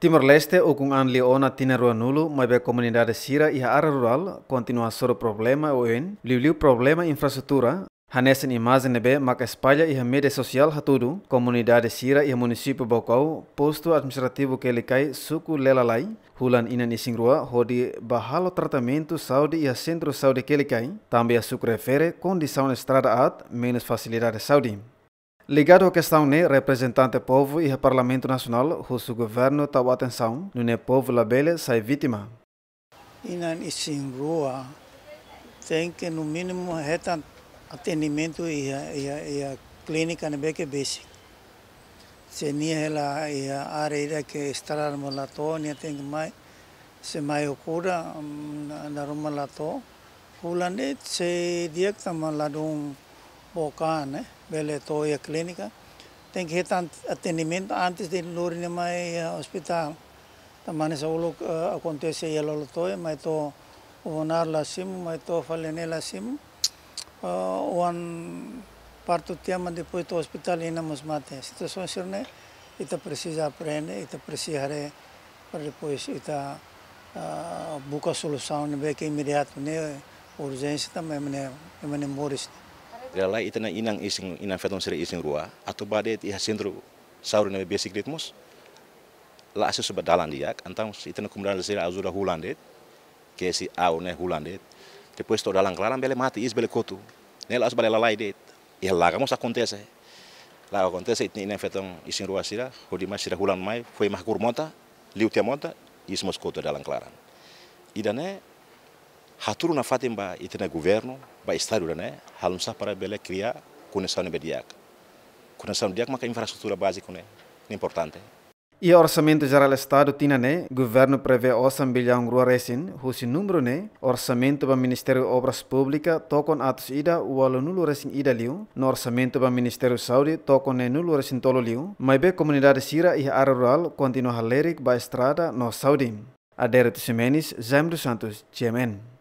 Timor-Leste o con leona tiene rua nulu, mas a comunidade sira e a área rural continua sobre problema o en, liu problema infraestrutura, Hanesen imágenes de mak espalha e a mídia social hatudu, Comunidades sira y e município Bocau, posto administrativo que suku lelalai, hulan inan isingrua hodi bahalo tratamento saúde y a centro saúde que ele cai, também a suku refere condição estrada at menos facilidade saúde. Ligado à questão né, representante povo e parlamento nacional, o governo está atenção no né, povo labele sai vítima. E na rua tem que no mínimo reta atendimento e a, e a, e a clínica Se não ela e a área que está na Molatônia tem que mais se mais ocura na Roma O lande se dia está um bocado, né? μελετώ η κλίνικα. Δεν είχε τα ατενημένα, άντες δεν λόρινε μάει τα μάνες όλο ε, ακοντές η αλλολοτόε, μάει το βονάρ λασί μου, μάει το φαλενέ λασί μου. Όταν ε, πάρ το τέμα δεν πούει το είναι μας μάτε. Σε το σώσιρνε, πρένε, είτε πρεσίχαρε, πρέπει πούει, είτε ε, μπούκα σολουσάουνε, μπέκε η lalai itena inang ising inang fetong seri ising rua atau bade ti hasindru sauru nebe basic ritmus la asu suba dalan diak antang itena kumdan seri azura hulandet ke si au ne hulandet depois to dalan claran bele mati is bele kotu nela asu bale lalai det ia la kamos akontese la acontece itena inang fetong ising rua sira hodi mas sira hulan mai foi mahkur monta liutia monta ismos kotu dalan claran idane hatorona fatim ba hitana governo ba estado uranay halmosah para bela kria conexão no BDIAC. Conexão no BDIAC é uma infraestrutura básica, né? Importante. E orçamento geral Estado tinha, ne Governo prevê 8 bilhão rua recém, cujo número, né? Orçamento para Ministério Obras Públicas, tocam atus ida, o alo resin ida liu. No orçamento ba o Ministério da Saúde, tocam né nulo tolo liu. comunidade Sira i área rural continua ba estrada no Saúde. Adere Tusimenis, Zaim dos Santos, GMN.